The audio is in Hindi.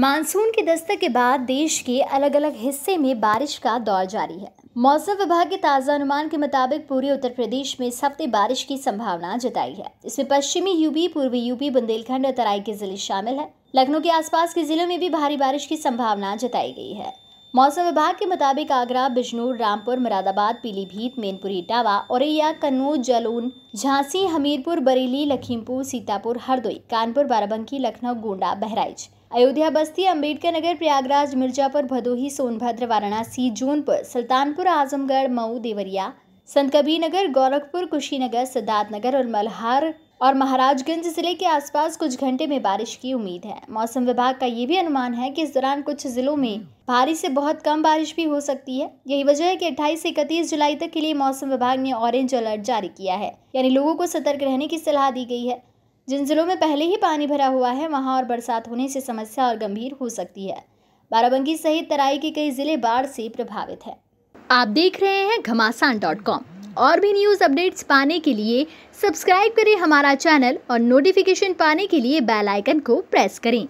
मानसून की दस्तक के बाद देश के अलग अलग हिस्से में बारिश का दौर जारी है मौसम विभाग के ताज़ा अनुमान के मुताबिक पूरे उत्तर प्रदेश में इस हफ्ते बारिश की संभावना जताई है इसमें पश्चिमी यूपी पूर्वी यूपी बुंदेलखंड और तराई के जिले शामिल हैं लखनऊ के आसपास के जिलों में भी भारी बारिश की संभावना जताई गई है मौसम विभाग के मुताबिक आगरा बिजनौर रामपुर मुरादाबाद पीलीभीत मैनपुरी इटावा औरैया कन्नौज जलून झांसी हमीरपुर बरेली लखीमपुर सीतापुर हरदोई कानपुर बाराबंकी लखनऊ गोंडा बहराइच अयोध्या बस्ती अम्बेडकर नगर प्रयागराज मिर्जापुर भदोही सोनभद्र वाराणसी जौनपुर सुल्तानपुर आजमगढ़ मऊ देवरिया संत कबीर नगर गोरखपुर कुशीनगर सिद्धार्थनगर और मल्हार और महाराजगंज जिले के आसपास कुछ घंटे में बारिश की उम्मीद है मौसम विभाग का ये भी अनुमान है कि इस दौरान कुछ जिलों में भारी से बहुत कम बारिश भी हो सकती है यही वजह है कि 28 से इकतीस जुलाई तक के लिए मौसम विभाग ने ऑरेंज अलर्ट जारी किया है यानी लोगों को सतर्क रहने की सलाह दी गई है जिन जिलों में पहले ही पानी भरा हुआ है वहाँ और बरसात होने से समस्या और गंभीर हो सकती है बाराबंकी सहित तराई के कई जिले बाढ़ से प्रभावित है आप देख रहे हैं घमासान डॉट कॉम और भी न्यूज़ अपडेट्स पाने के लिए सब्सक्राइब करें हमारा चैनल और नोटिफिकेशन पाने के लिए बेल आइकन को प्रेस करें